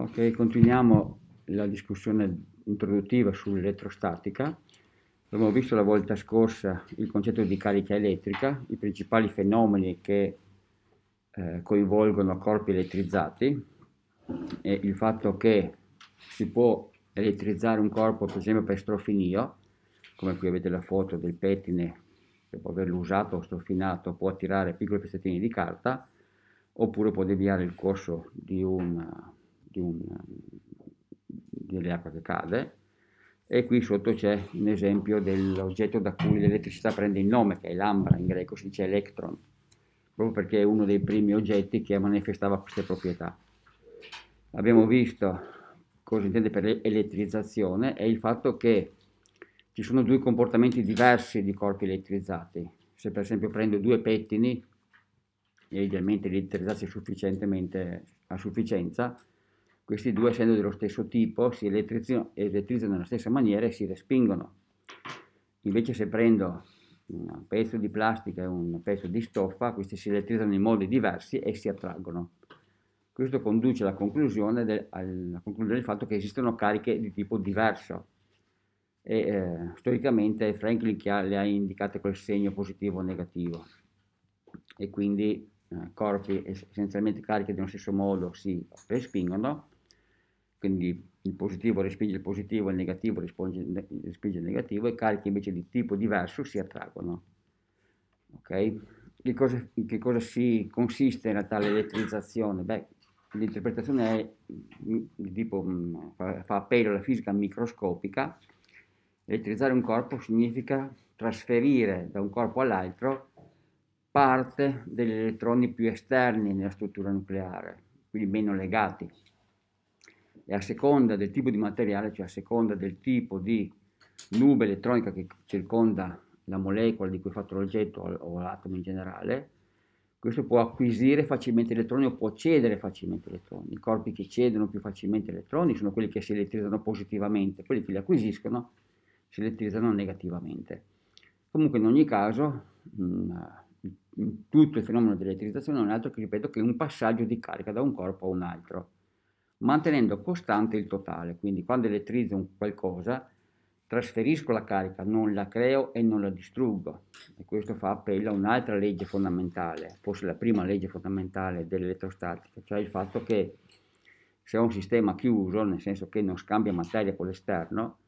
Ok, continuiamo la discussione introduttiva sull'elettrostatica. Abbiamo visto la volta scorsa il concetto di carica elettrica, i principali fenomeni che eh, coinvolgono corpi elettrizzati e il fatto che si può elettrizzare un corpo per esempio per strofinio, come qui avete la foto del pettine dopo averlo usato o strofinato può attirare piccoli pezzettini di carta oppure può deviare il corso di un di un, ehm, delle che cade e qui sotto c'è un esempio dell'oggetto da cui l'elettricità prende il nome, che è l'ambra, in greco si dice electron, proprio perché è uno dei primi oggetti che manifestava queste proprietà. Abbiamo visto cosa intende per elettrizzazione è il fatto che ci sono due comportamenti diversi di corpi elettrizzati. Se per esempio prendo due pettini, e idealmente elettrizzati sufficientemente a sufficienza, questi due, essendo dello stesso tipo, si elettrizzano nella stessa maniera e si respingono. Invece se prendo un pezzo di plastica e un pezzo di stoffa, questi si elettrizzano in modi diversi e si attraggono. Questo conduce alla conclusione del, alla conclusione del fatto che esistono cariche di tipo diverso. E, eh, storicamente Franklin le ha indicate col segno positivo o negativo. E quindi eh, corpi essenzialmente carichi dello stesso modo si respingono, quindi il positivo respinge il positivo, il negativo respinge il negativo e carichi invece di tipo diverso si attraggono. Okay? Che, cosa, che cosa si consiste in realtà l'elettrizzazione? Beh, l'interpretazione è mm, di tipo, mm, fa appello alla fisica microscopica, elettrizzare un corpo significa trasferire da un corpo all'altro parte degli elettroni più esterni nella struttura nucleare, quindi meno legati e a seconda del tipo di materiale, cioè a seconda del tipo di nube elettronica che circonda la molecola di cui è fatto l'oggetto o l'atomo in generale, questo può acquisire facilmente elettroni o può cedere facilmente elettroni. I corpi che cedono più facilmente elettroni sono quelli che si elettrizzano positivamente, quelli che li acquisiscono si elettrizzano negativamente. Comunque in ogni caso mm, mm, tutto il fenomeno di elettrizzazione non è altro che, ripeto, che un passaggio di carica da un corpo a un altro mantenendo costante il totale. Quindi quando elettrizzo un qualcosa, trasferisco la carica, non la creo e non la distruggo. E questo fa appello a un'altra legge fondamentale, forse la prima legge fondamentale dell'elettrostatica, cioè il fatto che se ho un sistema chiuso, nel senso che non scambia materia con l'esterno,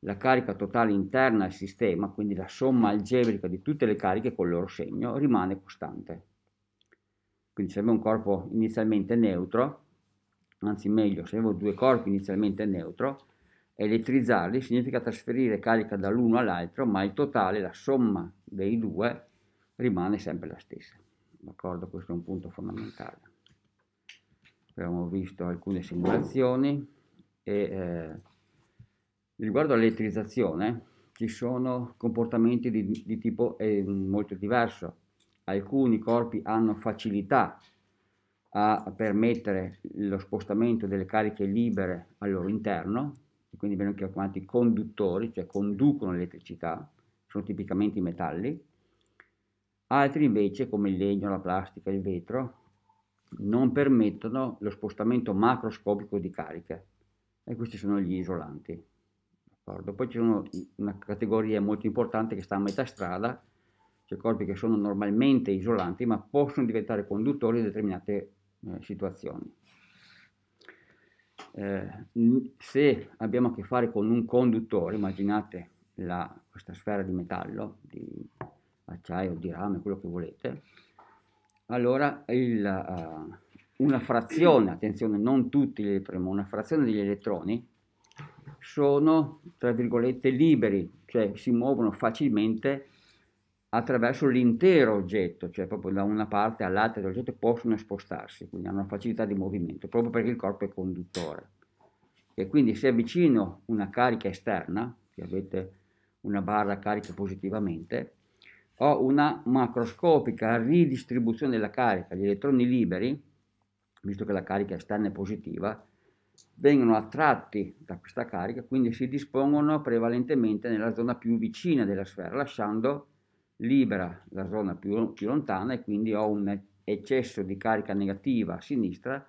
la carica totale interna al sistema, quindi la somma algebrica di tutte le cariche con il loro segno, rimane costante. Quindi se abbiamo un corpo inizialmente neutro, anzi meglio, se avevo due corpi inizialmente neutro, elettrizzarli significa trasferire carica dall'uno all'altro, ma il totale, la somma dei due, rimane sempre la stessa. D'accordo? Questo è un punto fondamentale. Abbiamo visto alcune simulazioni e eh, riguardo all'elettrizzazione ci sono comportamenti di, di tipo eh, molto diverso. Alcuni corpi hanno facilità a permettere lo spostamento delle cariche libere al loro interno, quindi vengono chiamati conduttori, cioè conducono l'elettricità, sono tipicamente i metalli. Altri invece, come il legno, la plastica, il vetro, non permettono lo spostamento macroscopico di cariche e questi sono gli isolanti. D'accordo? Poi c'è una categoria molto importante che sta a metà strada, cioè corpi che sono normalmente isolanti ma possono diventare conduttori di determinate eh, situazioni. Eh, se abbiamo a che fare con un conduttore, immaginate la, questa sfera di metallo, di acciaio, di rame, quello che volete, allora il, uh, una frazione, attenzione, non tutti gli elettroni, ma una frazione degli elettroni sono, tra virgolette, liberi, cioè si muovono facilmente attraverso l'intero oggetto, cioè proprio da una parte all'altra dell'oggetto possono spostarsi, quindi hanno una facilità di movimento, proprio perché il corpo è conduttore. E quindi se avvicino una carica esterna, se avete una barra carica positivamente, ho una macroscopica ridistribuzione della carica, gli elettroni liberi, visto che la carica esterna è positiva, vengono attratti da questa carica, quindi si dispongono prevalentemente nella zona più vicina della sfera, lasciando libera la zona più, più lontana e quindi ho un eccesso di carica negativa a sinistra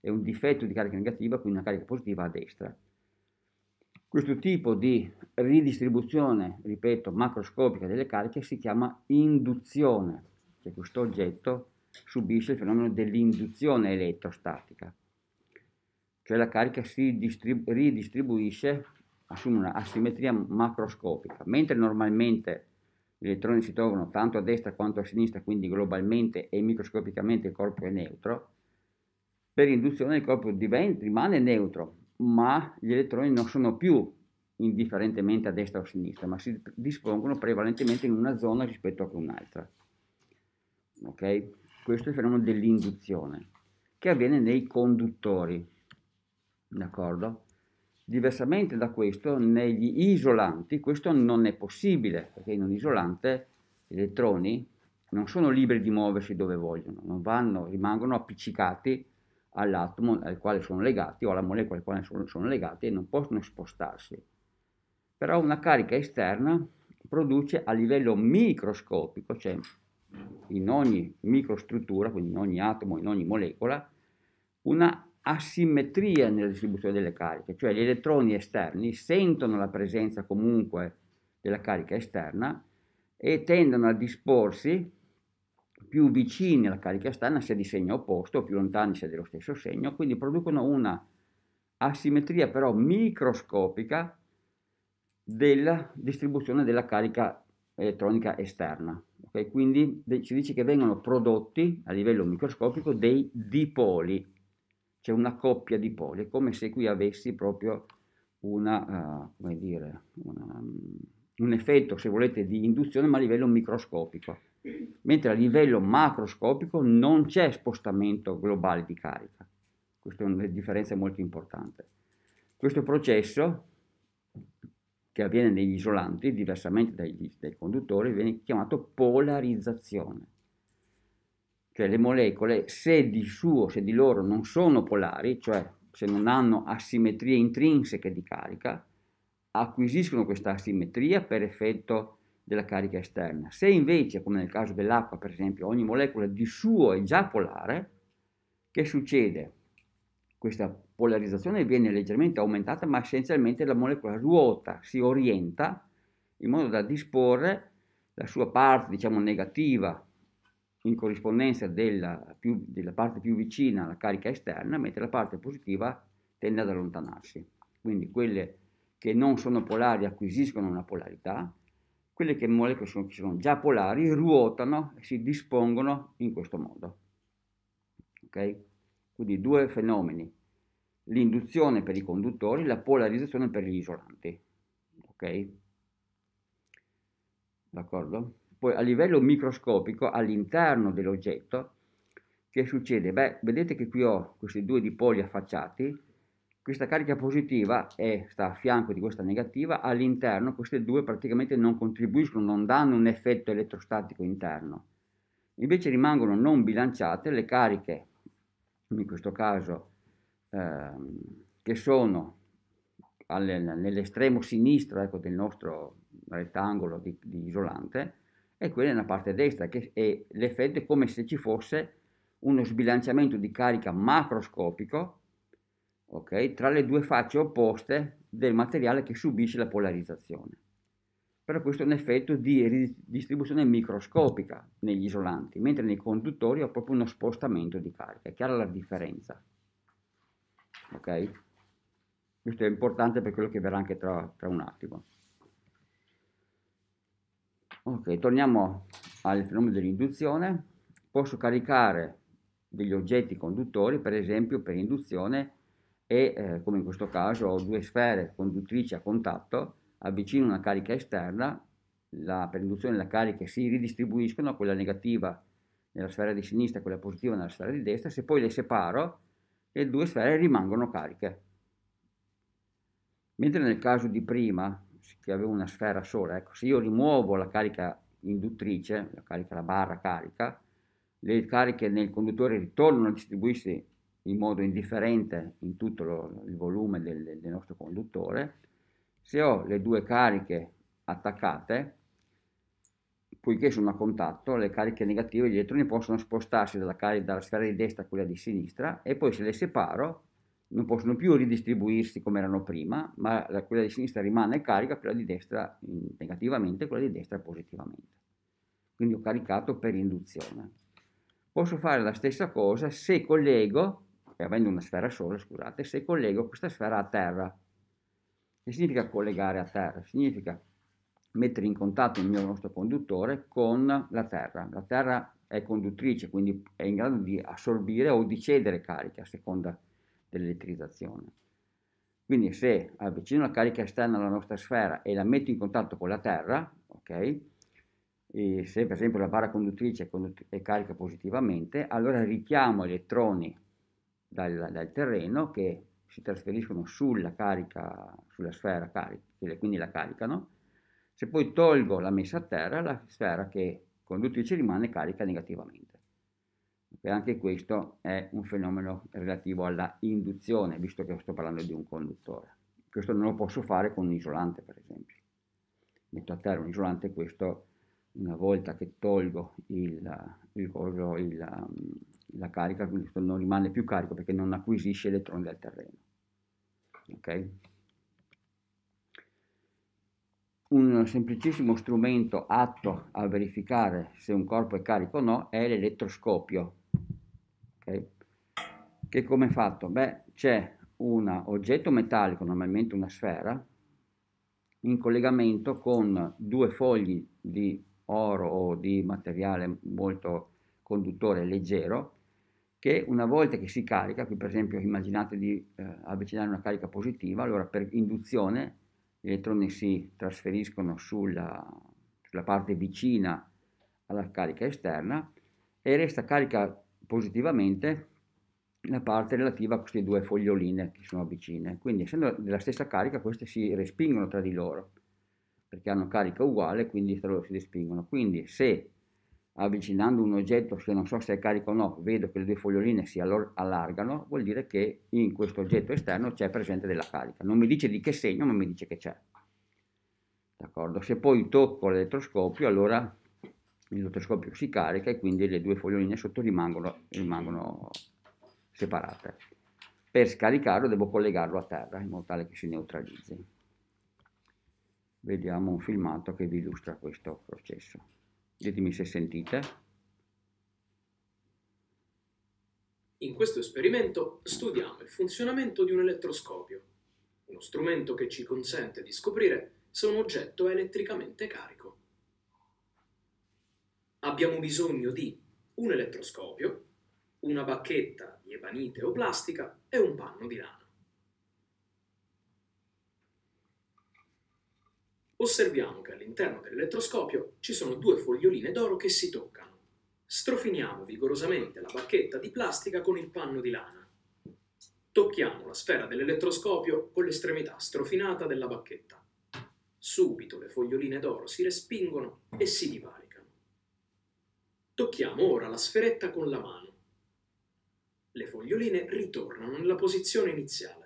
e un difetto di carica negativa, quindi una carica positiva a destra. Questo tipo di ridistribuzione, ripeto, macroscopica delle cariche si chiama induzione, cioè questo oggetto subisce il fenomeno dell'induzione elettrostatica, cioè la carica si ridistribuisce, assume una asimmetria macroscopica, mentre normalmente gli elettroni si trovano tanto a destra quanto a sinistra, quindi globalmente e microscopicamente il corpo è neutro. Per induzione il corpo diventa, rimane neutro, ma gli elettroni non sono più indifferentemente a destra o a sinistra, ma si dispongono prevalentemente in una zona rispetto a un'altra. Okay? Questo è il fenomeno dell'induzione, che avviene nei conduttori. D'accordo? Diversamente da questo, negli isolanti questo non è possibile, perché in un isolante gli elettroni non sono liberi di muoversi dove vogliono, vanno, rimangono appiccicati all'atomo al quale sono legati o alla molecola al quale sono, sono legati e non possono spostarsi. Però una carica esterna produce a livello microscopico, cioè in ogni microstruttura, quindi in ogni atomo, in ogni molecola, una asimmetria nella distribuzione delle cariche, cioè gli elettroni esterni sentono la presenza comunque della carica esterna e tendono a disporsi più vicini alla carica esterna sia di segno opposto, o più lontani sia dello stesso segno, quindi producono una asimmetria però microscopica della distribuzione della carica elettronica esterna. Okay? Quindi si dice che vengono prodotti a livello microscopico dei dipoli c'è una coppia di poli, è come se qui avessi proprio una, uh, come dire, una, mm, un effetto, se volete, di induzione, ma a livello microscopico, mentre a livello macroscopico non c'è spostamento globale di carica. Questa è una differenza molto importante. Questo processo che avviene negli isolanti, diversamente dai, dai conduttori, viene chiamato polarizzazione cioè le molecole, se di suo, se di loro non sono polari, cioè se non hanno asimmetrie intrinseche di carica, acquisiscono questa asimmetria per effetto della carica esterna. Se invece, come nel caso dell'acqua per esempio, ogni molecola di suo è già polare, che succede? Questa polarizzazione viene leggermente aumentata, ma essenzialmente la molecola ruota, si orienta in modo da disporre la sua parte, diciamo, negativa in corrispondenza della, più, della, parte più vicina alla carica esterna, mentre la parte positiva tende ad allontanarsi. Quindi quelle che non sono polari acquisiscono una polarità, quelle che molecole sono, che sono già polari ruotano e si dispongono in questo modo. Okay? Quindi due fenomeni, l'induzione per i conduttori, la polarizzazione per gli isolanti. Ok? D'accordo? poi a livello microscopico all'interno dell'oggetto, che succede? Beh, vedete che qui ho questi due dipoli affacciati, questa carica positiva è, sta a fianco di questa negativa, all'interno queste due praticamente non contribuiscono, non danno un effetto elettrostatico interno. Invece rimangono non bilanciate le cariche, in questo caso, ehm, che sono nell'estremo sinistro ecco, del nostro rettangolo di, di isolante, e quella è una parte destra, che è l'effetto è come se ci fosse uno sbilanciamento di carica macroscopico okay, tra le due facce opposte del materiale che subisce la polarizzazione. Però questo è un effetto di ridistribuzione microscopica negli isolanti, mentre nei conduttori ho proprio uno spostamento di carica, è chiara la differenza. Okay? Questo è importante per quello che verrà anche tra, tra un attimo ok torniamo al fenomeno dell'induzione posso caricare degli oggetti conduttori per esempio per induzione e eh, come in questo caso ho due sfere conduttrici a contatto avvicino una carica esterna la, per induzione la carica si ridistribuiscono quella negativa nella sfera di sinistra e quella positiva nella sfera di destra se poi le separo le due sfere rimangono cariche mentre nel caso di prima che aveva una sfera sola, ecco, se io rimuovo la carica induttrice, la carica la barra carica, le cariche nel conduttore ritornano a distribuirsi in modo indifferente in tutto lo, il volume del, del nostro conduttore, se ho le due cariche attaccate, poiché sono a contatto, le cariche negative, gli elettroni possono spostarsi dalla, dalla, sfera di destra a quella di sinistra e poi se le separo non possono più ridistribuirsi come erano prima, ma quella di sinistra rimane carica, quella di destra mm, negativamente, quella di destra positivamente. Quindi ho caricato per induzione. Posso fare la stessa cosa se collego, avendo una sfera sola, scusate, se collego questa sfera a terra. Che significa collegare a terra? Significa mettere in contatto il mio nostro conduttore con la terra. La terra è conduttrice, quindi è in grado di assorbire o di cedere carica a seconda di dell'elettrizzazione. Quindi se avvicino la carica esterna alla nostra sfera e la metto in contatto con la Terra, ok? E se per esempio la barra conduttrice è carica positivamente, allora richiamo elettroni dal, dal terreno che si trasferiscono sulla carica, sulla sfera carica, quindi la caricano. Se poi tolgo la messa a terra, la sfera che conduttrice rimane carica negativamente e anche questo è un fenomeno relativo alla induzione, visto che sto parlando di un conduttore. Questo non lo posso fare con un isolante, per esempio. Metto a terra un isolante e questo, una volta che tolgo il, il, coso, il, la carica, questo non rimane più carico perché non acquisisce elettroni dal terreno. Ok? un semplicissimo strumento atto a verificare se un corpo è carico o no è l'elettroscopio, Okay? Che come è fatto? Beh, c'è un oggetto metallico, normalmente una sfera, in collegamento con due fogli di oro o di materiale molto conduttore leggero che una volta che si carica, qui per esempio immaginate di eh, avvicinare una carica positiva, allora per induzione gli elettroni si trasferiscono sulla, sulla parte vicina alla carica esterna e resta carica positivamente la parte relativa a queste due foglioline che sono vicine. Quindi essendo della stessa carica queste si respingono tra di loro perché hanno carica uguale quindi tra loro si respingono. Quindi se avvicinando un oggetto se non so se è carico o no vedo che le due foglioline si allargano vuol dire che in questo oggetto esterno c'è presente della carica. Non mi dice di che segno ma mi dice che c'è. D'accordo? Se poi tocco l'elettroscopio allora il rotoscopio si carica e quindi le due foglioline sotto rimangono, rimangono separate. Per scaricarlo devo collegarlo a terra in modo tale che si neutralizzi. Vediamo un filmato che vi illustra questo processo. Ditemi se sentite. In questo esperimento studiamo il funzionamento di un elettroscopio, uno strumento che ci consente di scoprire se un oggetto è elettricamente carico abbiamo bisogno di un elettroscopio, una bacchetta di ebanite o plastica e un panno di lana. Osserviamo che all'interno dell'elettroscopio ci sono due foglioline d'oro che si toccano. Strofiniamo vigorosamente la bacchetta di plastica con il panno di lana. Tocchiamo la sfera dell'elettroscopio con l'estremità strofinata della bacchetta. Subito le foglioline d'oro si respingono e si divaricano. Tocchiamo ora la sferetta con la mano. Le foglioline ritornano nella posizione iniziale.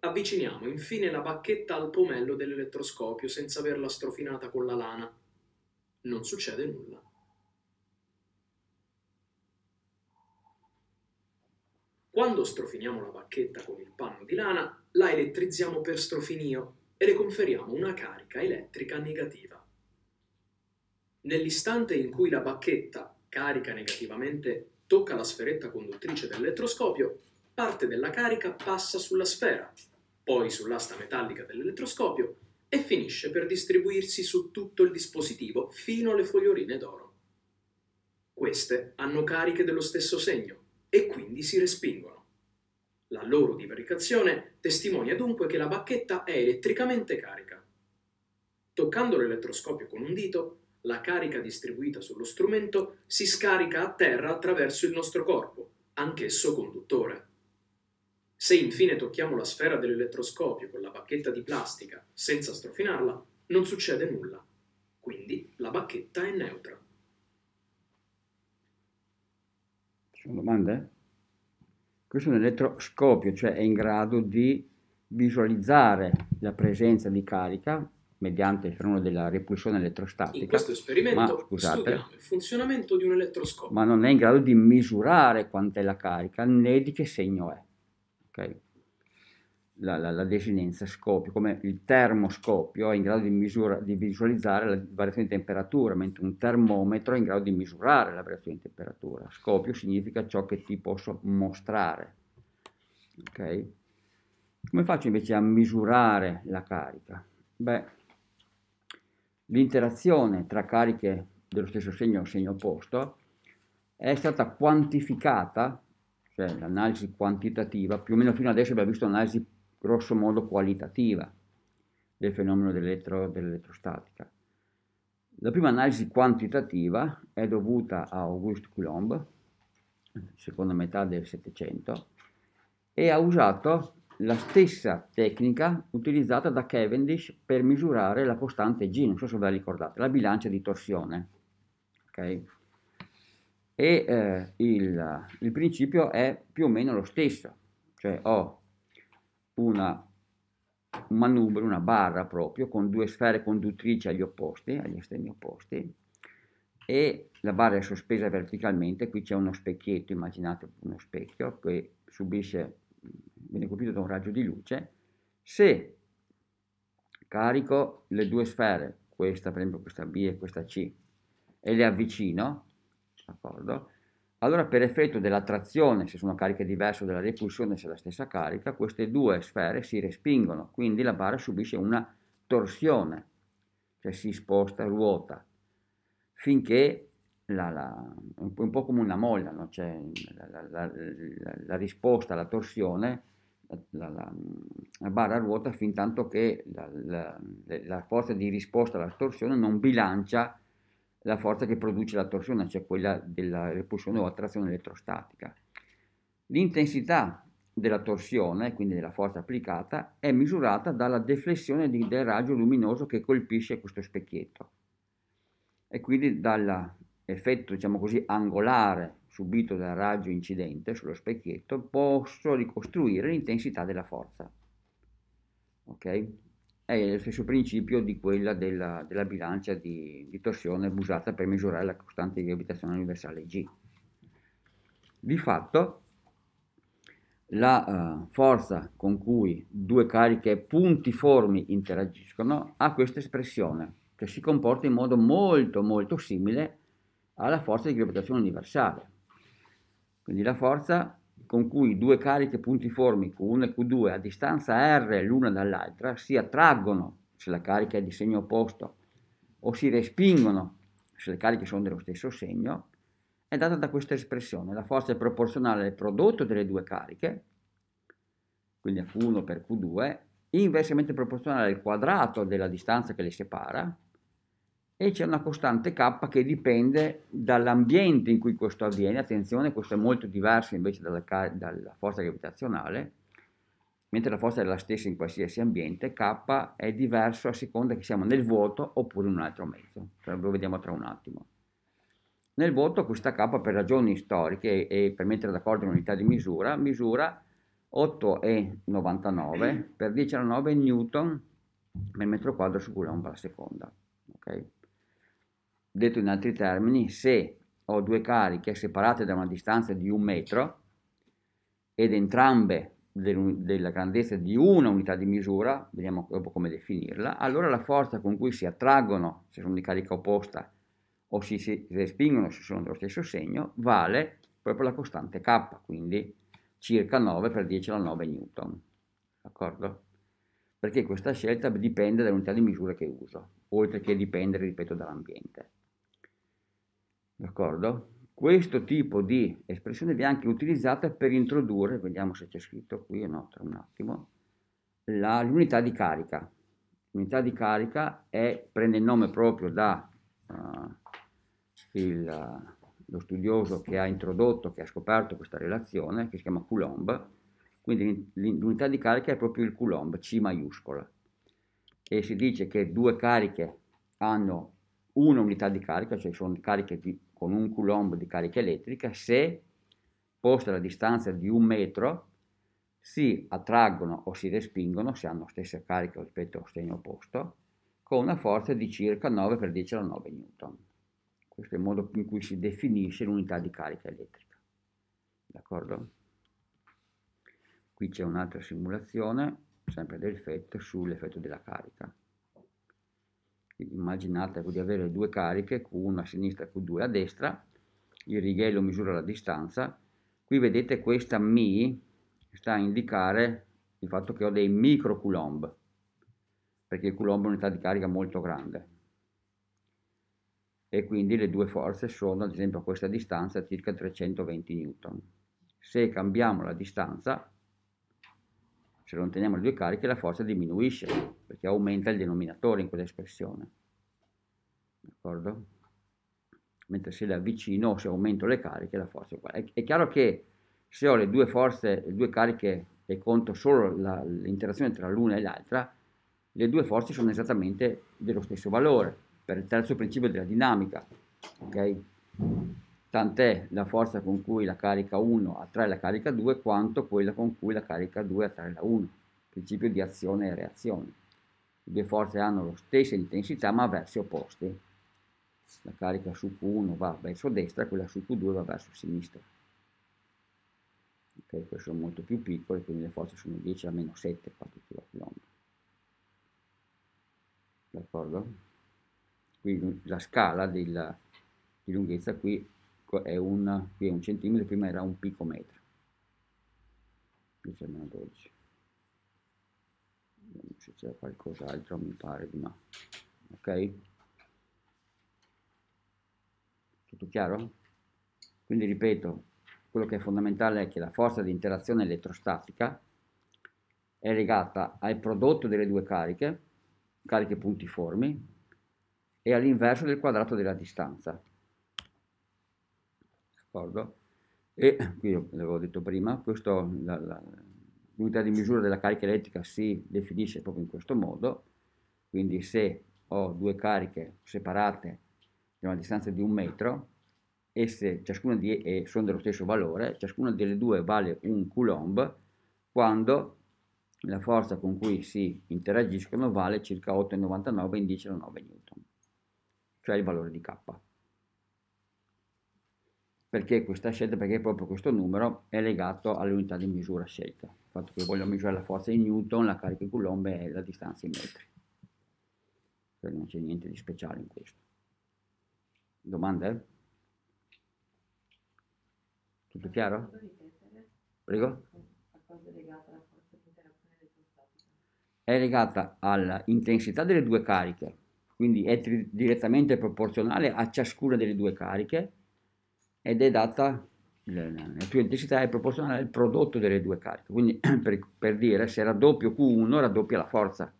Avviciniamo infine la bacchetta al pomello dell'elettroscopio senza averla strofinata con la lana. Non succede nulla. Quando strofiniamo la bacchetta con il panno di lana, la elettrizziamo per strofinio e le conferiamo una carica elettrica negativa. Nell'istante in cui la bacchetta, carica negativamente, tocca la sferetta conduttrice dell'elettroscopio, parte della carica passa sulla sfera, poi sull'asta metallica dell'elettroscopio e finisce per distribuirsi su tutto il dispositivo fino alle foglioline d'oro. Queste hanno cariche dello stesso segno e quindi si respingono. La loro divaricazione testimonia dunque che la bacchetta è elettricamente carica. Toccando l'elettroscopio con un dito, la carica distribuita sullo strumento si scarica a terra attraverso il nostro corpo, anch'esso conduttore. Se infine tocchiamo la sfera dell'elettroscopio con la bacchetta di plastica senza strofinarla, non succede nulla. Quindi la bacchetta è neutra. Ci sono domande? Questo è un elettroscopio, cioè è in grado di visualizzare la presenza di carica mediante il fenomeno della repulsione elettrostatica. In questo esperimento ma, scusate, il funzionamento di un elettroscopio. Ma non è in grado di misurare quant'è la carica né di che segno è. Okay? La, la, la, desinenza scopio, come il termoscopio è in grado di, misura, di visualizzare la variazione di temperatura, mentre un termometro è in grado di misurare la variazione di temperatura. Scopio significa ciò che ti posso mostrare. Okay? Come faccio invece a misurare la carica? Beh, l'interazione tra cariche dello stesso segno o segno opposto è stata quantificata, cioè l'analisi quantitativa, più o meno fino adesso abbiamo visto un'analisi grosso modo qualitativa del fenomeno dell'elettro, dell'elettrostatica. La prima analisi quantitativa è dovuta a Auguste Coulomb, seconda metà del Settecento, e ha usato la stessa tecnica utilizzata da Cavendish per misurare la costante G, non so se ve la ricordate, la bilancia di torsione. Okay? E eh, il, il, principio è più o meno lo stesso, cioè ho una, un manubrio, una barra proprio, con due sfere conduttrici agli opposti, agli estremi opposti, e la barra è sospesa verticalmente, qui c'è uno specchietto, immaginate uno specchio che subisce viene colpito da un raggio di luce, se carico le due sfere, questa per esempio, questa B e questa C, e le avvicino, d'accordo? Allora per effetto dell'attrazione, se sono cariche diverse, o della repulsione, se è la stessa carica, queste due sfere si respingono, quindi la barra subisce una torsione, cioè si sposta, ruota, finché la, la, un po' come una molla, no? cioè la, la risposta alla torsione la, la, la, barra ruota fin tanto che la, la, forza di risposta alla torsione non bilancia la forza che produce la torsione, cioè quella della repulsione o attrazione elettrostatica. L'intensità della torsione, quindi della forza applicata, è misurata dalla deflessione di, del raggio luminoso che colpisce questo specchietto e quindi dalla effetto, diciamo così, angolare subito dal raggio incidente sullo specchietto, posso ricostruire l'intensità della forza. Ok? È lo stesso principio di quella della, della bilancia di, di, torsione usata per misurare la costante di gravitazione universale G. Di fatto, la uh, forza con cui due cariche puntiformi interagiscono ha questa espressione, che si comporta in modo molto molto simile alla forza di gravitazione universale. Quindi la forza con cui due cariche puntiformi Q1 e Q2 a distanza R l'una dall'altra si attraggono se la carica è di segno opposto o si respingono se le cariche sono dello stesso segno, è data da questa espressione. La forza è proporzionale al prodotto delle due cariche, quindi a Q1 per Q2, inversamente proporzionale al quadrato della distanza che le separa, e c'è una costante K che dipende dall'ambiente in cui questo avviene, attenzione questo è molto diverso invece dalla, dalla forza gravitazionale, mentre la forza è la stessa in qualsiasi ambiente, K è diverso a seconda che siamo nel vuoto oppure in un altro mezzo, cioè, lo vediamo tra un attimo. Nel vuoto questa K per ragioni storiche e per mettere d'accordo un'unità di misura, misura 8,99 per 10 alla 9 newton per metro quadro su coulomb alla seconda. Okay? Detto in altri termini, se ho due cariche separate da una distanza di un metro ed entrambe della grandezza di una unità di misura, vediamo dopo come definirla, allora la forza con cui si attraggono, se sono di carica opposta, o si, respingono se sono dello stesso segno, vale proprio la costante K, quindi circa 9 per 10 alla 9 newton. D'accordo? Perché questa scelta dipende dall'unità di misura che uso, oltre che dipendere, ripeto, dall'ambiente d'accordo? Questo tipo di espressione viene anche utilizzata per introdurre, vediamo se c'è scritto qui o no, tra un attimo, la, l'unità di carica. L'unità di carica è, prende il nome proprio da uh, il, lo studioso che ha introdotto, che ha scoperto questa relazione, che si chiama Coulomb, quindi l'unità di carica è proprio il Coulomb, C maiuscola, e si dice che due cariche hanno una unità di carica, cioè sono cariche di con un coulomb di carica elettrica se, posta alla distanza di un metro, si attraggono o si respingono, se hanno stessa carica rispetto al segno opposto, con una forza di circa 9 per 10 alla 9 newton. Questo è il modo in cui si definisce l'unità di carica elettrica. D'accordo? Qui c'è un'altra simulazione, sempre dell'effetto sull'effetto della carica immaginate di avere due cariche, Q1 a sinistra e Q2 a destra, il righello misura la distanza, qui vedete questa mi sta a indicare il fatto che ho dei micro coulomb, perché il coulomb è un'unità di carica molto grande, e quindi le due forze sono ad esempio a questa distanza circa 320 newton. Se cambiamo la distanza se lo teniamo le due cariche la forza diminuisce perché aumenta il denominatore in quell'espressione d'accordo? mentre se le avvicino se aumento le cariche la forza è uguale è, chiaro che se ho le due forze le due cariche e conto solo l'interazione tra l'una e l'altra le due forze sono esattamente dello stesso valore per il terzo principio della dinamica ok? tant'è la forza con cui la carica 1 attrae la carica 2 quanto quella con cui la carica 2 attrae la 1, principio di azione e reazione. Le due forze hanno la stessa intensità ma versi opposti. La carica su Q1 va verso destra, quella su Q2 va verso sinistra. Okay, queste sono molto più piccole, quindi le forze sono 10 a meno 7 kg. D'accordo? Quindi la scala della, di lunghezza qui è un, qui è un centimetro, prima era un picometro, qui c'è meno 12. Vediamo se c'è qualcos'altro, mi pare di no. Ok? Tutto chiaro? Quindi ripeto, quello che è fondamentale è che la forza di interazione elettrostatica è legata al prodotto delle due cariche, cariche puntiformi, e all'inverso del quadrato della distanza d'accordo? E qui l'avevo detto prima, questo, la, la, l'unità di misura della carica elettrica si definisce proprio in questo modo, quindi se ho due cariche separate da una distanza di un metro, e se ciascuna di, e sono dello stesso valore, ciascuna delle due vale un coulomb quando la forza con cui si interagiscono vale circa 8,99 indice da 9 newton, cioè il valore di K perché questa scelta, perché proprio questo numero è legato all'unità di misura scelta, il fatto che voglio misurare la forza in newton, la carica in coulomb e la distanza in metri, Quindi cioè, non c'è niente di speciale in questo. Domande? Tutto chiaro? Prego? È legata all'intensità delle due cariche, quindi è direttamente proporzionale a ciascuna delle due cariche ed è data, la più intensità è proporzionale al prodotto delle due cariche, quindi per, per dire se raddoppio Q1 raddoppia la forza,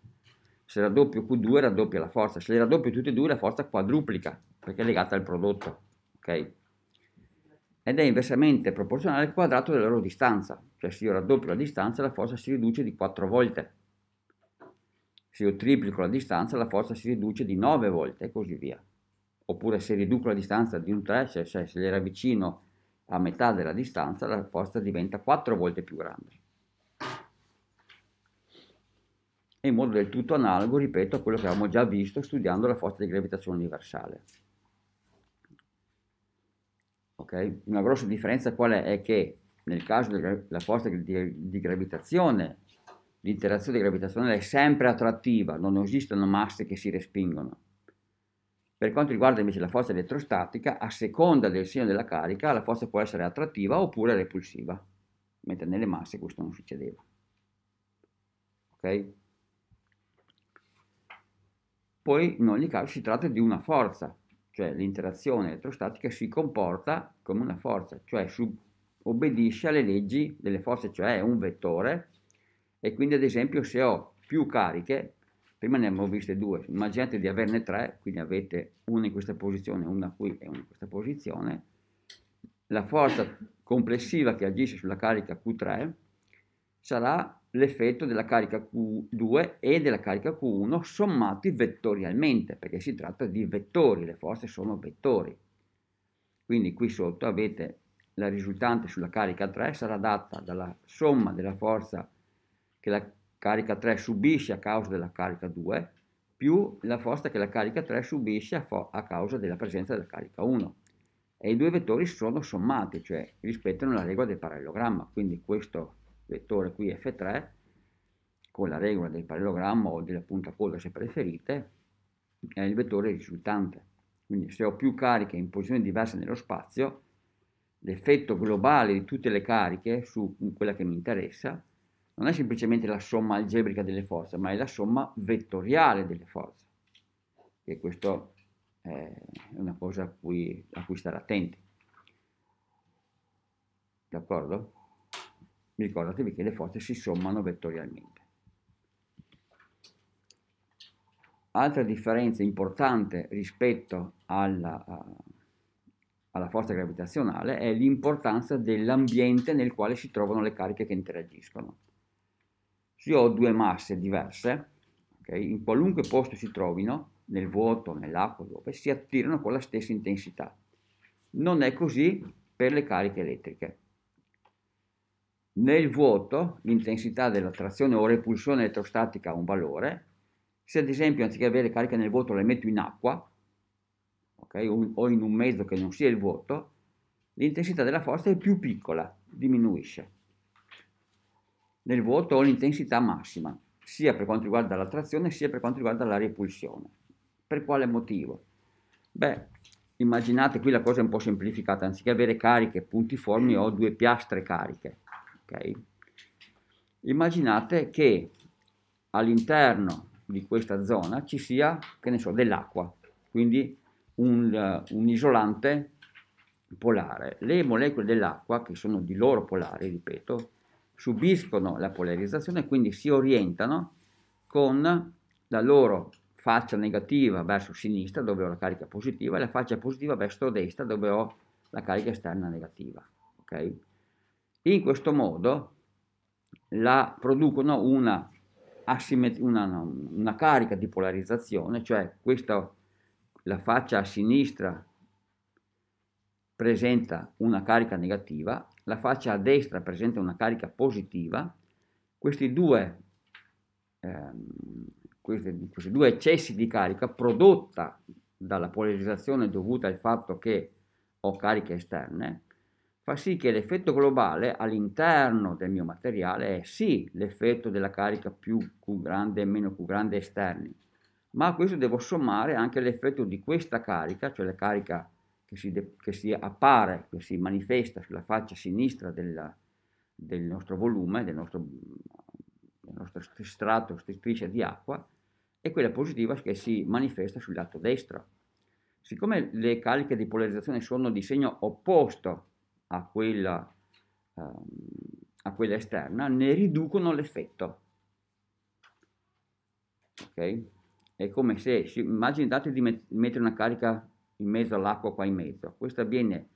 se raddoppio Q2 raddoppia la forza, se le raddoppio tutte e due la forza quadruplica, perché è legata al prodotto, ok? Ed è inversamente proporzionale al quadrato della loro distanza, cioè se io raddoppio la distanza la forza si riduce di 4 volte, se io triplico la distanza la forza si riduce di 9 volte e così via oppure se riduco la distanza di un 3, cioè se le ravvicino a metà della distanza, la forza diventa 4 volte più grande. E in modo del tutto analogo, ripeto, a quello che avevamo già visto studiando la forza di gravitazione universale. Okay? Una grossa differenza qual è? È che nel caso della forza di, di gravitazione, l'interazione gravitazionale è sempre attrattiva, non esistono masse che si respingono per quanto riguarda invece la forza elettrostatica, a seconda del segno della carica, la forza può essere attrattiva oppure repulsiva, mentre nelle masse questo non succedeva. Ok? Poi in ogni caso si tratta di una forza, cioè l'interazione elettrostatica si comporta come una forza, cioè obbedisce alle leggi delle forze, cioè è un vettore, e quindi ad esempio se ho più cariche, prima ne abbiamo viste due, immaginate di averne tre, quindi avete una in questa posizione, una qui e una in questa posizione, la forza complessiva che agisce sulla carica Q3 sarà l'effetto della carica Q2 e della carica Q1 sommati vettorialmente, perché si tratta di vettori, le forze sono vettori. Quindi qui sotto avete la risultante sulla carica 3 sarà data dalla somma della forza che la carica 3 subisce a causa della carica 2, più la forza che la carica 3 subisce a, a causa della presenza della carica 1. E i due vettori sono sommati, cioè rispettano la regola del parallelogramma, quindi questo vettore qui F3 con la regola del parallelogramma o della punta coda se preferite è il vettore risultante. Quindi se ho più cariche in posizioni diverse nello spazio, l'effetto globale di tutte le cariche su quella che mi interessa non è semplicemente la somma algebrica delle forze, ma è la somma vettoriale delle forze. E questo è una cosa a cui, a cui stare attenti. D'accordo? Ricordatevi che le forze si sommano vettorialmente. Altra differenza importante rispetto alla, alla forza gravitazionale è l'importanza dell'ambiente nel quale si trovano le cariche che interagiscono se ho due masse diverse, okay, in qualunque posto si trovino, nel vuoto, nell'acqua, dove, si attirano con la stessa intensità. Non è così per le cariche elettriche. Nel vuoto l'intensità dell'attrazione o repulsione elettrostatica ha un valore. Se ad esempio anziché avere carica nel vuoto le metto in acqua, okay, o in un mezzo che non sia il vuoto, l'intensità della forza è più piccola, diminuisce nel vuoto ho l'intensità massima, sia per quanto riguarda l'attrazione sia per quanto riguarda la repulsione. Per quale motivo? Beh, immaginate qui la cosa è un po' semplificata, anziché avere cariche puntiformi ho due piastre cariche, ok? Immaginate che all'interno di questa zona ci sia, che ne so, dell'acqua, quindi un, eh, un isolante polare. Le molecole dell'acqua, che sono di loro polari, ripeto, subiscono la polarizzazione e quindi si orientano con la loro faccia negativa verso sinistra dove ho la carica positiva e la faccia positiva verso destra dove ho la carica esterna negativa. Okay? In questo modo la producono una, una, una carica di polarizzazione, cioè questa, la faccia a sinistra presenta una carica negativa, la faccia a destra presenta una carica positiva, questi due, ehm, questi, questi due eccessi di carica prodotta dalla polarizzazione dovuta al fatto che ho cariche esterne, fa sì che l'effetto globale all'interno del mio materiale è sì l'effetto della carica più Q grande e meno Q grande esterni, ma a questo devo sommare anche l'effetto di questa carica, cioè la carica che si, de- che si appare, che si manifesta sulla faccia sinistra della, del nostro volume, del nostro, del nostro strato, striscia di acqua, e quella positiva che si manifesta sul lato destro. Siccome le cariche di polarizzazione sono di segno opposto a quella, ehm, a quella esterna, ne riducono l'effetto. Ok? È come se, immaginate di met- mettere una carica in mezzo all'acqua qua in mezzo. Questa viene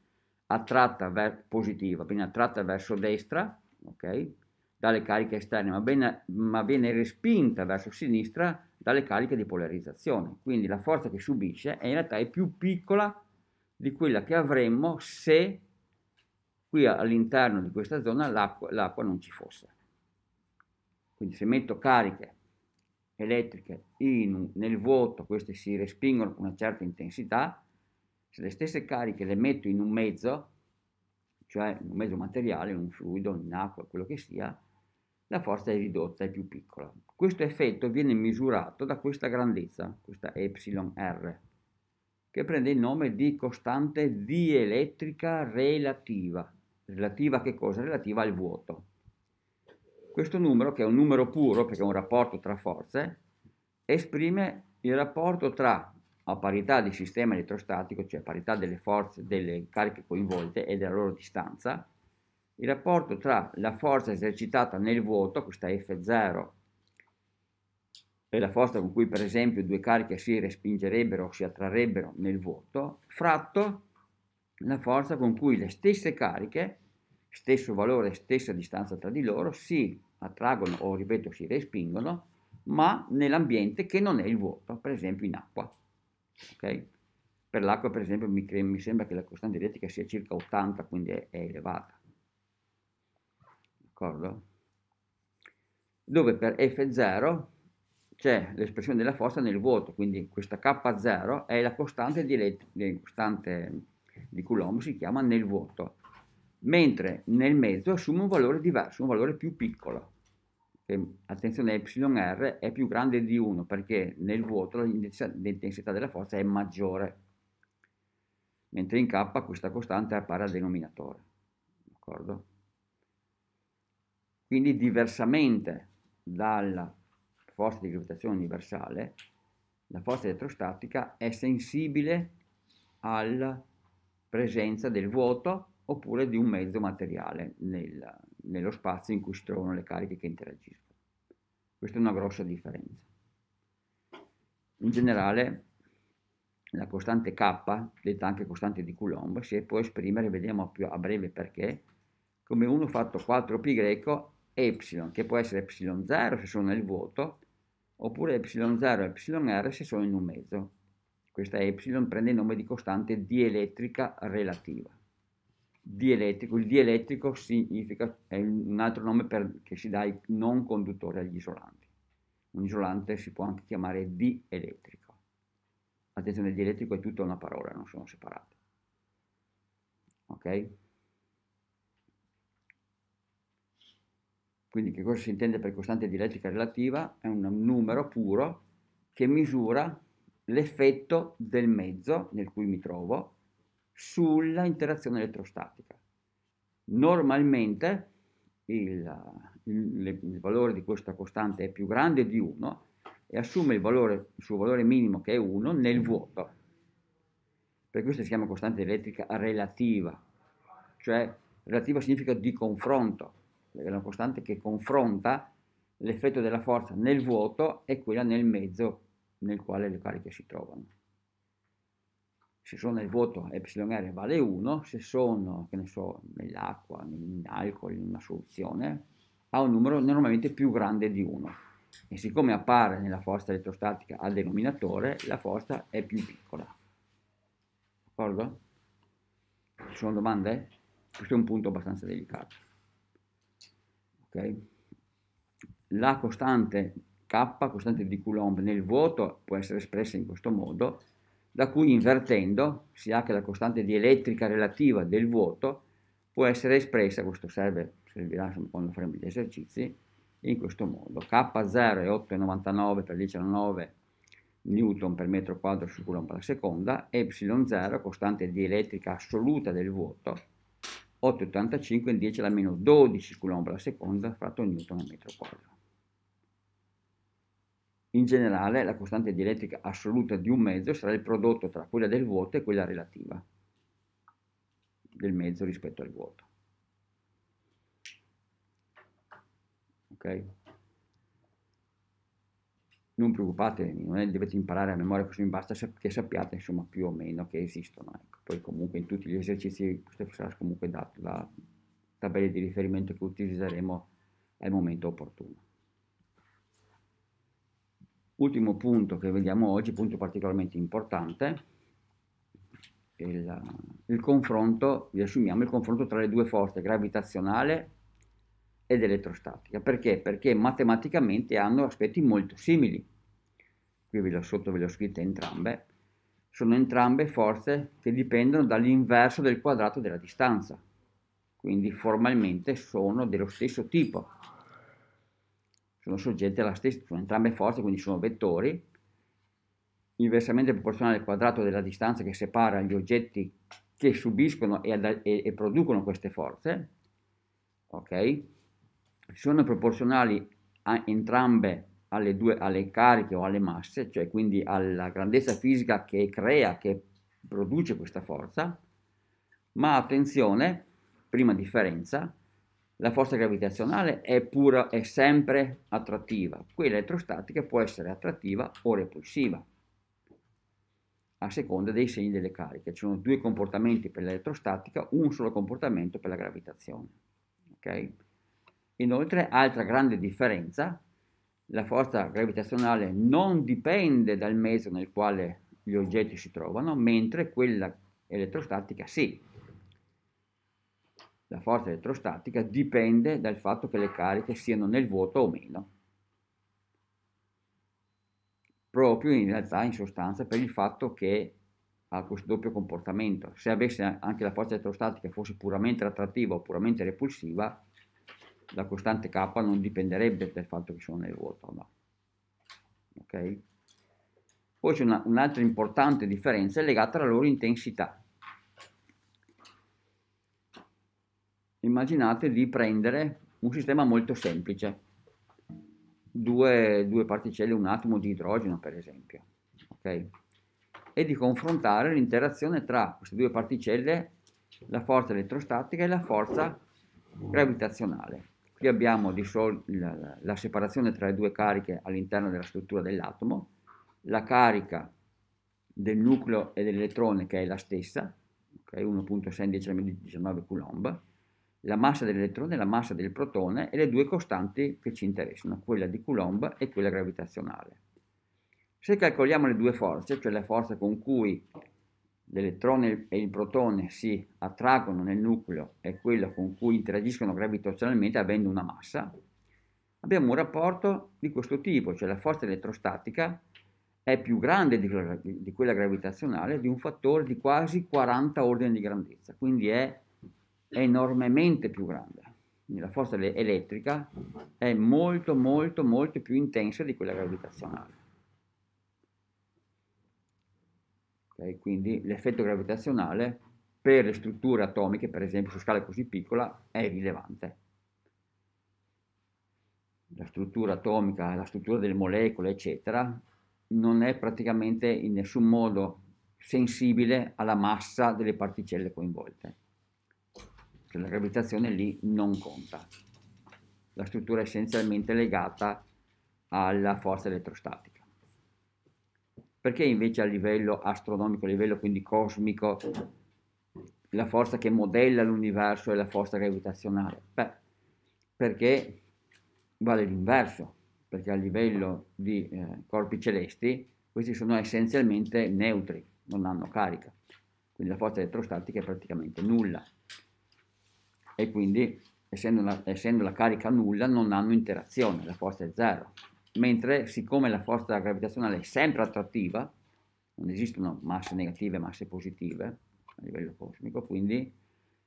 attratta ver- positiva, viene attratta verso destra, ok? Dalle cariche esterne, ma, bene, ma viene respinta verso sinistra dalle cariche di polarizzazione. Quindi la forza che subisce è in realtà è più piccola di quella che avremmo se qui all'interno di questa zona l'acqua, l'acqua non ci fosse. Quindi se metto cariche elettriche in, nel vuoto, queste si respingono con una certa intensità, se le stesse cariche le metto in un mezzo, cioè in un mezzo materiale, in un fluido, in acqua, quello che sia, la forza è ridotta, è più piccola. Questo effetto viene misurato da questa grandezza, questa εr, che prende il nome di costante dielettrica relativa. Relativa a che cosa? Relativa al vuoto. Questo numero, che è un numero puro perché è un rapporto tra forze, esprime il rapporto tra a parità di sistema elettrostatico, cioè a parità delle forze delle cariche coinvolte e della loro distanza, il rapporto tra la forza esercitata nel vuoto, questa F0, e la forza con cui per esempio due cariche si respingerebbero o si attrarrebbero nel vuoto, fratto la forza con cui le stesse cariche, stesso valore, stessa distanza tra di loro, si attraggono o ripeto si respingono, ma nell'ambiente che non è il vuoto, per esempio in acqua. Okay? Per l'acqua, per esempio, mi, mi, sembra che la costante elettrica sia circa 80, quindi è, è elevata. D'accordo? Dove per F0 c'è l'espressione della forza nel vuoto, quindi questa K0 è la costante di, la costante di Coulomb, si chiama nel vuoto, mentre nel mezzo assume un valore diverso, un valore più piccolo che attenzione εr è più grande di 1 perché nel vuoto l'intensità della forza è maggiore, mentre in K questa costante appare pari al denominatore. Quindi diversamente dalla forza di gravitazione universale, la forza elettrostatica è sensibile alla presenza del vuoto oppure di un mezzo materiale nel, nello spazio in cui si trovano le cariche che interagiscono. Questa è una grossa differenza. In generale la costante K, detta anche costante di Coulomb, si può esprimere, vediamo più a breve perché, come 1 fatto 4π epsilon, che può essere epsilon 0 se sono nel vuoto, oppure epsilon 0 e epsilon r se sono in un mezzo. Questa epsilon prende il nome di costante dielettrica relativa dielettrico. Il dielettrico significa, è un altro nome per, che si dà ai non conduttori, agli isolanti. Un isolante si può anche chiamare dielettrico. Attenzione, dielettrico è tutta una parola, non sono separate. Ok? Quindi che cosa si intende per costante dielettrica relativa? È un numero puro che misura l'effetto del mezzo nel cui mi trovo sulla interazione elettrostatica. Normalmente il, il, il, valore di questa costante è più grande di 1 e assume il, valore, il suo valore minimo che è 1 nel vuoto. Per questo si chiama costante elettrica relativa, cioè relativa significa di confronto, è una costante che confronta l'effetto della forza nel vuoto e quella nel mezzo nel quale le cariche si trovano se sono nel voto epsilon vale 1, se sono, che ne so, nell'acqua, in alcol, in una soluzione, ha un numero normalmente più grande di 1. E siccome appare nella forza elettrostatica al denominatore, la forza è più piccola. D'accordo? Ci sono domande? Questo è un punto abbastanza delicato. Ok? La costante K, costante di Coulomb nel vuoto, può essere espressa in questo modo, da cui invertendo si ha che la costante dielettrica relativa del vuoto può essere espressa, questo serve, servirà insomma, quando faremo gli esercizi, in questo modo. K0 è 8,99 per 19 newton per metro quadro su coulomb alla seconda, ε0, costante dielettrica assoluta del vuoto, 8,85 in 10 alla meno 12 coulomb alla seconda fratto newton al metro quadro. In generale, la costante dielettrica assoluta di un mezzo sarà il prodotto tra quella del vuoto e quella relativa del mezzo rispetto al vuoto. Ok? Non preoccupatevi, non è, dovete imparare a memoria così, basta che sappiate insomma più o meno che esistono. Ecco. Poi comunque in tutti gli esercizi questo sarà comunque dato la tabella di riferimento che utilizzeremo al momento opportuno. Ultimo punto che vediamo oggi, punto particolarmente importante, il, il confronto, riassumiamo il confronto tra le due forze gravitazionale ed elettrostatica. Perché? Perché matematicamente hanno aspetti molto simili. Qui ve l'ho sotto, ve le ho scritte entrambe. Sono entrambe forze che dipendono dall'inverso del quadrato della distanza. Quindi formalmente sono dello stesso tipo sono soggetti alla stessa, sono entrambe forze, quindi sono vettori, inversamente proporzionale al quadrato della distanza che separa gli oggetti che subiscono e, e, e producono queste forze, ok? Sono proporzionali a, entrambe alle, due, alle cariche o alle masse, cioè quindi alla grandezza fisica che crea, che produce questa forza, ma attenzione, prima differenza, la forza gravitazionale è, pura, è sempre attrattiva, quella elettrostatica può essere attrattiva o repulsiva, a seconda dei segni delle cariche. Ci sono due comportamenti per l'elettrostatica, un solo comportamento per la gravitazione. Okay? Inoltre, altra grande differenza, la forza gravitazionale non dipende dal mezzo nel quale gli oggetti si trovano, mentre quella elettrostatica sì la forza elettrostatica dipende dal fatto che le cariche siano nel vuoto o meno. Proprio in realtà, in sostanza, per il fatto che ha questo doppio comportamento. Se avesse anche la forza elettrostatica fosse puramente attrattiva o puramente repulsiva, la costante K non dipenderebbe dal fatto che sono nel vuoto o no. Ok? Poi c'è un'altra un importante differenza legata alla loro intensità. immaginate di prendere un sistema molto semplice, due, due particelle, un atomo di idrogeno per esempio, okay? e di confrontare l'interazione tra queste due particelle, la forza elettrostatica e la forza gravitazionale. Qui abbiamo la, la separazione tra le due cariche all'interno della struttura dell'atomo, la carica del nucleo e dell'elettrone che è la stessa, okay? 1.6 10 19 coulomb, la massa dell'elettrone, e la massa del protone e le due costanti che ci interessano, quella di Coulomb e quella gravitazionale. Se calcoliamo le due forze, cioè la forza con cui l'elettrone e il protone si attraggono nel nucleo e quella con cui interagiscono gravitazionalmente avendo una massa, abbiamo un rapporto di questo tipo, cioè la forza elettrostatica è più grande di quella gravitazionale di un fattore di quasi 40 ordini di grandezza, quindi è è enormemente più grande. la forza elettrica è molto molto molto più intensa di quella gravitazionale. Okay, quindi l'effetto gravitazionale per le strutture atomiche, per esempio su scala così piccola, è rilevante. La struttura atomica, la struttura delle molecole, eccetera, non è praticamente in nessun modo sensibile alla massa delle particelle coinvolte la gravitazione lì non conta. La struttura è essenzialmente legata alla forza elettrostatica. Perché invece a livello astronomico, a livello quindi cosmico, la forza che modella l'universo è la forza gravitazionale? Beh, perché vale l'inverso, perché a livello di eh, corpi celesti questi sono essenzialmente neutri, non hanno carica, quindi la forza elettrostatica è praticamente nulla e quindi essendo, una, essendo la carica nulla non hanno interazione, la forza è zero. Mentre siccome la forza gravitazionale è sempre attrattiva, non esistono masse negative e masse positive a livello cosmico, quindi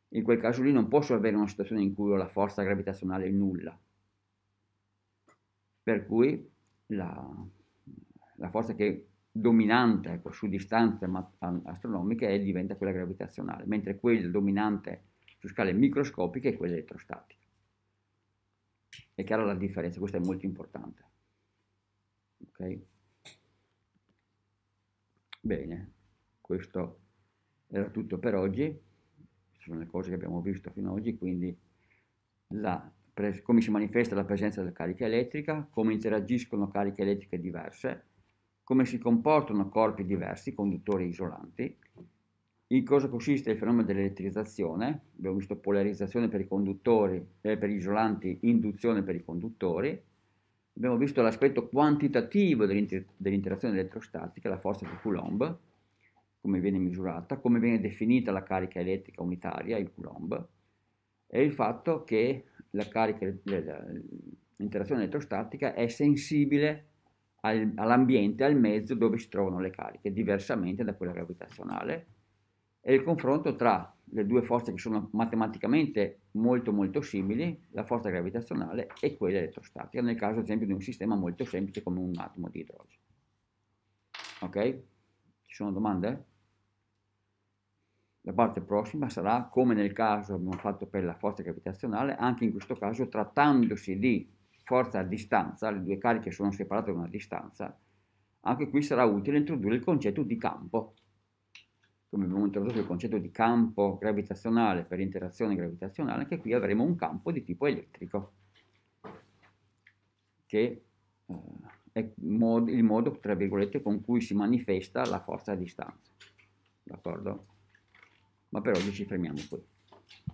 in quel caso lì non posso avere una situazione in cui ho la forza gravitazionale nulla. Per cui la, la forza che dominante ecco, su distanze astronomiche diventa quella gravitazionale, mentre quella dominante su scale microscopiche e quelle elettrostatiche. È chiara la differenza, questo è molto importante. Ok? Bene, questo era tutto per oggi, sono le cose che abbiamo visto fino ad oggi, quindi la, come si manifesta la presenza della carica elettrica, come interagiscono cariche elettriche diverse, come si comportano corpi diversi, conduttori isolanti, in cosa consiste il fenomeno dell'elettrizzazione? Abbiamo visto polarizzazione per i conduttori, e eh, per gli isolanti, induzione per i conduttori. Abbiamo visto l'aspetto quantitativo dell'inter dell'interazione elettrostatica, la forza di Coulomb, come viene misurata, come viene definita la carica elettrica unitaria, il Coulomb, e il fatto che l'interazione elettrostatica è sensibile all'ambiente, al mezzo dove si trovano le cariche, diversamente da quella gravitazionale e il confronto tra le due forze che sono matematicamente molto molto simili, la forza gravitazionale e quella elettrostatica, nel caso ad esempio di un sistema molto semplice come un atomo di idrogeno. Ok? Ci sono domande? La parte prossima sarà, come nel caso abbiamo fatto per la forza gravitazionale, anche in questo caso trattandosi di forza a distanza, le due cariche sono separate da una distanza, anche qui sarà utile introdurre il concetto di campo, come abbiamo introdotto il concetto di campo gravitazionale per interazione gravitazionale, anche qui avremo un campo di tipo elettrico, che eh, è mod il modo, tra virgolette, con cui si manifesta la forza a distanza. D'accordo? Ma per oggi ci fermiamo qui.